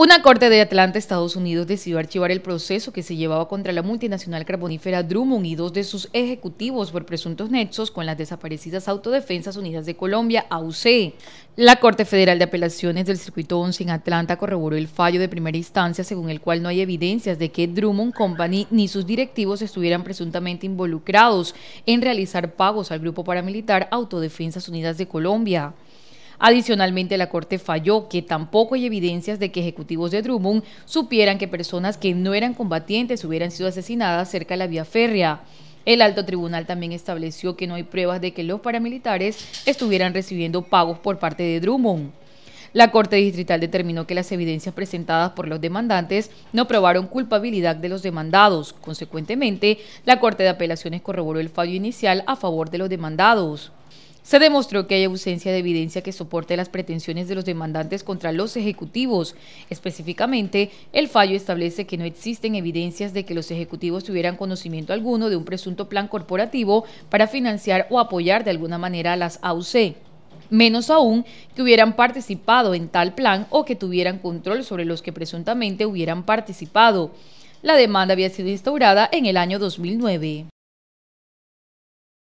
Una corte de Atlanta, Estados Unidos, decidió archivar el proceso que se llevaba contra la multinacional carbonífera Drummond y dos de sus ejecutivos por presuntos nexos con las desaparecidas Autodefensas Unidas de Colombia, AUC. La Corte Federal de Apelaciones del Circuito 11 en Atlanta corroboró el fallo de primera instancia según el cual no hay evidencias de que Drummond Company ni sus directivos estuvieran presuntamente involucrados en realizar pagos al grupo paramilitar Autodefensas Unidas de Colombia. Adicionalmente, la Corte falló que tampoco hay evidencias de que ejecutivos de Drummond supieran que personas que no eran combatientes hubieran sido asesinadas cerca de la vía férrea. El alto tribunal también estableció que no hay pruebas de que los paramilitares estuvieran recibiendo pagos por parte de Drummond. La Corte Distrital determinó que las evidencias presentadas por los demandantes no probaron culpabilidad de los demandados. Consecuentemente, la Corte de Apelaciones corroboró el fallo inicial a favor de los demandados. Se demostró que hay ausencia de evidencia que soporte las pretensiones de los demandantes contra los ejecutivos. Específicamente, el fallo establece que no existen evidencias de que los ejecutivos tuvieran conocimiento alguno de un presunto plan corporativo para financiar o apoyar de alguna manera a las AUC menos aún que hubieran participado en tal plan o que tuvieran control sobre los que presuntamente hubieran participado. La demanda había sido instaurada en el año 2009.